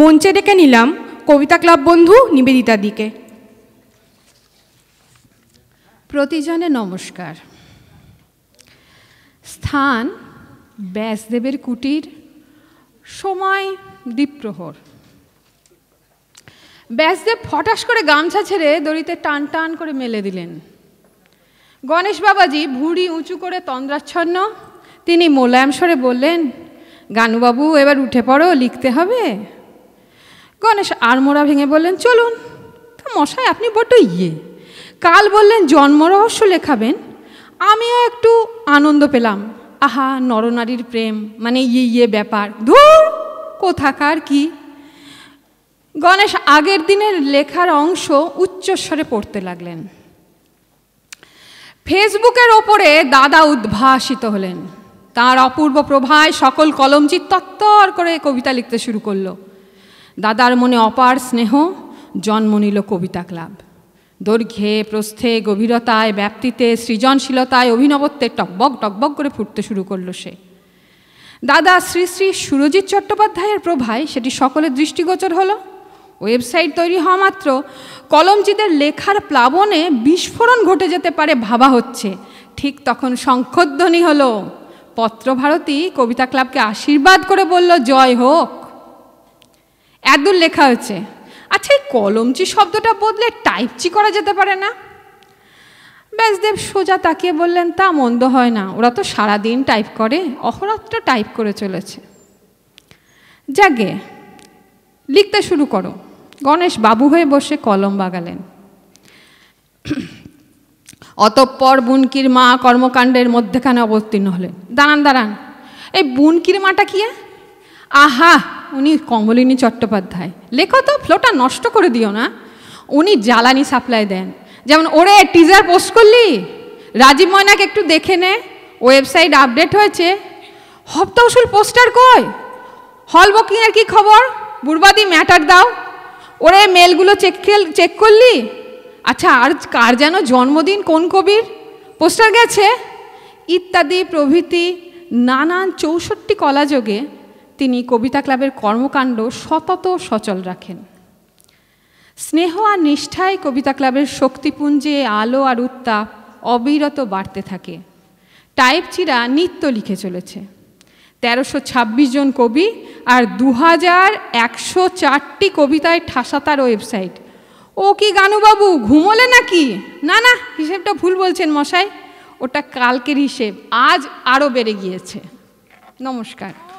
মঞ্চে ডেকে নিলাম কবিতা ক্লাব বন্ধু নিবেদিতা দিকে প্রতিজনে নমস্কার স্থান ব্যাসদেবের কুটির সময় দ্বীপ্রহর ব্যাসদেব ফটাস করে গামছা ছেড়ে দড়িতে টান টান করে মেলে দিলেন গণেশ বাবাজি ভুড়ি উঁচু করে তন্দ্রাচ্ছন্ন তিনি মোলায়াম স্বরে বললেন গানুবাবু এবার উঠে পড়ো লিখতে হবে গণেশ আড়মোড়া ভেঙে বললেন চলুন তা মশাই আপনি বড্ড ইয়ে কাল বললেন জন্মরহস্য লেখাবেন আমিও একটু আনন্দ পেলাম আহা নরনারীর প্রেম মানে ইয়ে ইয়ে ব্যাপার ধুর কোথাকার কি গণেশ আগের দিনের লেখার অংশ উচ্চস্বরে পড়তে লাগলেন ফেসবুকের ওপরে দাদা উদ্ভাসিত হলেন তার অপূর্ব প্রভায় সকল কলমজি তত্তর করে কবিতা লিখতে শুরু করলো দাদার মনে অপার স্নেহ জন্ম নিল কবিতা ক্লাব দৈর্ঘ্যে প্রস্থে গভীরতায় ব্যাপ্তিতে সৃজনশীলতায় অভিনবত্বে টকবক টকবক করে ফুটতে শুরু করলো সে দাদা শ্রী শ্রী সুরজিৎ চট্টোপাধ্যায়ের প্রভায় সেটি সকলের দৃষ্টিগোচর হলো ওয়েবসাইট তৈরি হওয়া মাত্র কলমজিদের লেখার প্লাবনে বিস্ফোরণ ঘটে যেতে পারে ভাবা হচ্ছে ঠিক তখন শঙ্খধ্বনি হলো পত্রভারতী কবিতা ক্লাবকে আশীর্বাদ করে বলল জয় হোক এতদূর লেখা হয়েছে আচ্ছা এই কলমচি শব্দটা বদলে টাইপচি করা যেতে পারে না ব্যাসদেব সোজা তাকিয়ে বললেন তা মন্দ হয় না ওরা তো সারাদিন টাইপ করে অহরাত্র টাইপ করে চলেছে যাগে লিখতে শুরু করো গণেশ বাবু হয়ে বসে কলম বাগালেন অতঃপর বুনকির মা কর্মকাণ্ডের মধ্যেখানে অবতীর্ণ হলেন দাঁড়ান দাঁড়ান এই বুনকির মাটা কি আহা উনি কমলিনী চট্টোপাধ্যায় লেখো তো ফ্লোটা নষ্ট করে দিও না উনি জ্বালানি সাপ্লাই দেন যেমন ওরে টিজার পোস্ট করলি রাজীব ময়নাকে একটু দেখে নে ওয়েবসাইট আপডেট হয়েছে হপ্তা পোস্টার কই হল বুকিংয়ের কী খবর বুড়বাদি ম্যাটার দাও ওরে মেলগুলো চেক চেক করলি আচ্ছা আর কার যেন জন্মদিন কোন কবির পোস্টার গেছে ইত্যাদি প্রভৃতি নানান চৌষট্টি কলাযোগে তিনি কবিতা ক্লাবের কর্মকাণ্ড সতত সচল রাখেন স্নেহ আর নিষ্ঠায় কবিতা ক্লাবের শক্তিপুঞ্জে আলো আর উত্তাপ অবিরত বাড়তে থাকে টাইপচিরা নিত্য লিখে চলেছে তেরোশো ছাব্বিশ জন কবি আর দু হাজার একশো চারটি কবিতায় ঠাসা তার ওয়েবসাইট ও কি গানুবাবু ঘুমোলে নাকি না না হিসেবটা ভুল বলছেন মশাই ওটা কালকের হিসেব আজ আরও বেড়ে গিয়েছে নমস্কার